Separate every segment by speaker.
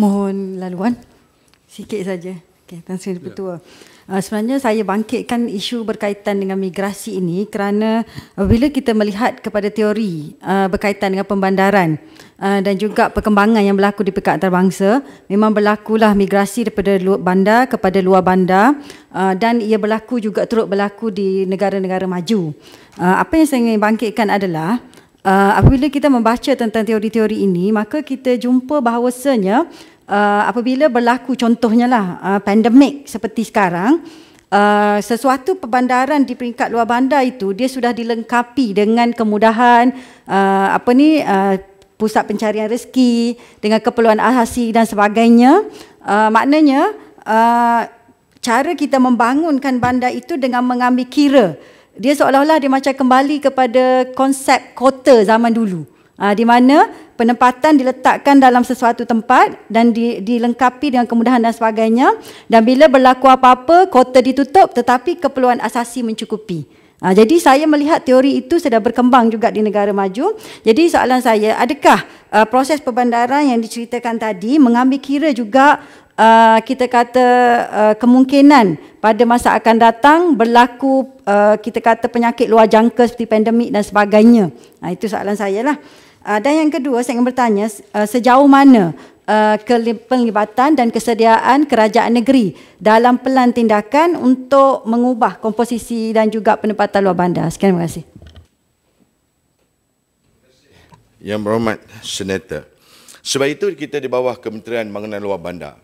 Speaker 1: mohon laluan sikit saja. Okay, Tan Sri ya. Petua. Uh, sebenarnya saya bangkitkan isu berkaitan dengan migrasi ini kerana ah, bila kita melihat kepada teori uh, berkaitan dengan pembandaran uh, dan juga perkembangan yang berlaku di pekat antarabangsa, memang berlakulah migrasi daripada luar bandar kepada luar bandar uh, dan ia berlaku juga teruk berlaku di negara-negara maju. Uh, apa yang saya ingin bangkitkan adalah uh, apabila kita membaca tentang teori-teori ini, maka kita jumpa bahawasanya uh, uh, apabila berlaku contohnya lah uh, pandemik seperti sekarang uh, sesuatu perbandaran di peringkat luar bandar itu dia sudah dilengkapi dengan kemudahan uh, apa ni uh, pusat pencarian rezeki dengan keperluan asasi dan sebagainya uh, maknanya uh, cara kita membangunkan bandar itu dengan mengambil kira dia seolah-olah dia macam kembali kepada konsep kota zaman dulu uh, di mana penempatan diletakkan dalam sesuatu tempat dan di, dilengkapi dengan kemudahan dan sebagainya dan bila berlaku apa-apa kota ditutup tetapi keperluan asasi mencukupi. Ha, jadi saya melihat teori itu sedang berkembang juga di negara maju. Jadi soalan saya adakah uh, proses perbandaran yang diceritakan tadi mengambil kira juga Uh, kita kata uh, kemungkinan pada masa akan datang berlaku uh, kita kata penyakit luar jangka seperti pandemik dan sebagainya. Nah, ha, itu soalan saya lah. Ah, dan yang kedua saya ingin bertanya ah, sejauh mana ah, kelibatan dan kesediaan kerajaan negeri dalam pelan tindakan untuk mengubah komposisi dan juga penempatan luar bandar. Sekian terima kasih.
Speaker 2: Yang berhormat Senator, sebab itu kita di bawah Kementerian Pembangunan Luar Bandar.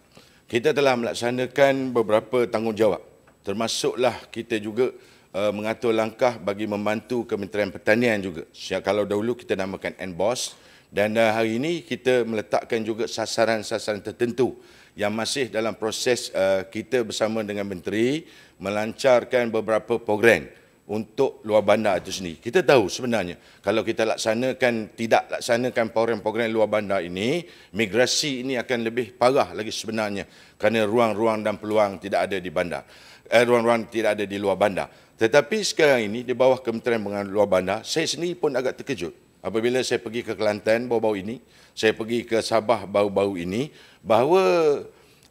Speaker 2: Kita telah melaksanakan beberapa tanggungjawab termasuklah kita juga uh, mengatur langkah bagi membantu Kementerian Pertanian juga. Kalau dahulu kita namakan NBOS dan uh, hari ini kita meletakkan juga sasaran-sasaran tertentu yang masih dalam proses uh, kita bersama dengan menteri melancarkan beberapa program untuk luar bandar itu sendiri. Kita tahu sebenarnya kalau kita laksanakan tidak laksanakan program-program luar bandar ini, migrasi ini akan lebih parah lagi sebenarnya kerana ruang-ruang dan peluang tidak ada di bandar. Eh, ruang-ruang tidak ada di luar bandar. Tetapi sekarang ini di bawah Kementerian Pengangkutan Luar Bandar, saya sendiri pun agak terkejut. Apabila saya pergi ke Kelantan bau-bau ini, saya pergi ke Sabah bau-bau ini, bahawa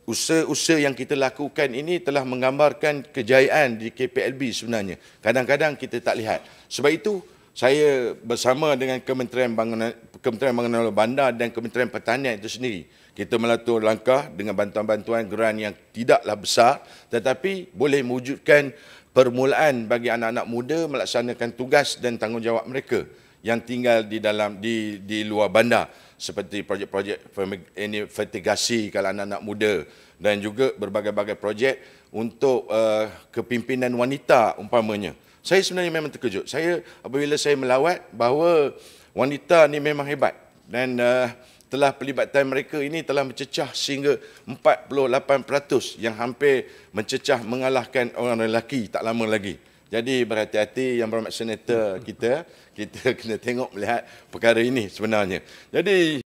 Speaker 2: usaha-usaha yang kita lakukan ini telah menggambarkan kejayaan di KPLB sebenarnya. Kadang-kadang kita tak lihat. Sebab itu, saya bersama dengan Kementerian Bangunan Kementerian Bangunan Lalu Bandar dan Kementerian Pertanian itu sendiri kita melatur langkah dengan bantuan-bantuan geran yang tidaklah besar tetapi boleh mewujudkan permulaan bagi anak-anak muda melaksanakan tugas dan tanggungjawab mereka yang tinggal di dalam di di luar bandar seperti projek-projek ini fertigasi kalau anak-anak muda dan juga berbagai-bagai projek untuk uh, kepimpinan wanita umpamanya saya sebenarnya memang terkejut. Saya apabila saya melawat bahawa wanita ni memang hebat dan uh, telah pelibatan mereka ini telah mencecah sehingga 48% yang hampir mencecah mengalahkan orang lelaki tak lama lagi. Jadi berhati-hati yang berhormat senator kita, kita kena tengok melihat perkara ini sebenarnya. Jadi